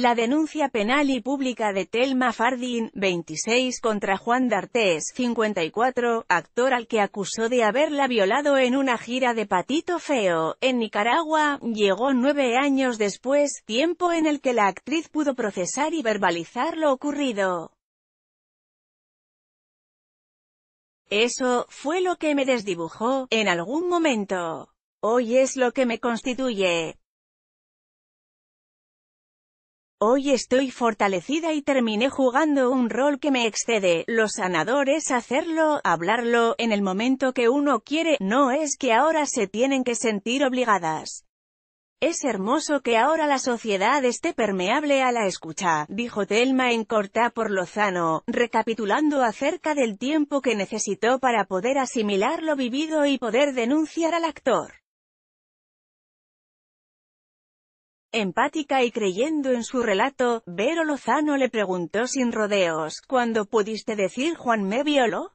La denuncia penal y pública de Telma Fardin, 26, contra Juan D'Artés, 54, actor al que acusó de haberla violado en una gira de Patito Feo, en Nicaragua, llegó nueve años después, tiempo en el que la actriz pudo procesar y verbalizar lo ocurrido. Eso, fue lo que me desdibujó, en algún momento. Hoy es lo que me constituye, Hoy estoy fortalecida y terminé jugando un rol que me excede. Lo sanador es hacerlo, hablarlo, en el momento que uno quiere, no es que ahora se tienen que sentir obligadas. Es hermoso que ahora la sociedad esté permeable a la escucha, dijo Thelma en corta por Lozano, recapitulando acerca del tiempo que necesitó para poder asimilar lo vivido y poder denunciar al actor. Empática y creyendo en su relato, Vero Lozano le preguntó sin rodeos, ¿cuándo pudiste decir Juan me violo?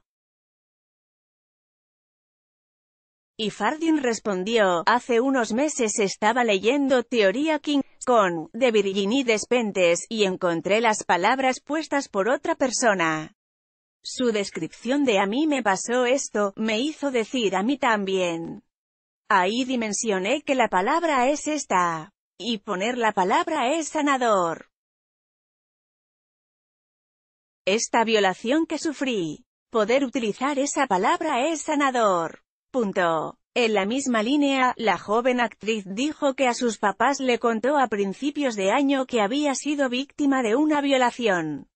Y Fardin respondió, hace unos meses estaba leyendo Teoría King con de Virginie Despentes, y encontré las palabras puestas por otra persona. Su descripción de a mí me pasó esto, me hizo decir a mí también. Ahí dimensioné que la palabra es esta. Y poner la palabra es sanador. Esta violación que sufrí. Poder utilizar esa palabra es sanador. Punto. En la misma línea, la joven actriz dijo que a sus papás le contó a principios de año que había sido víctima de una violación.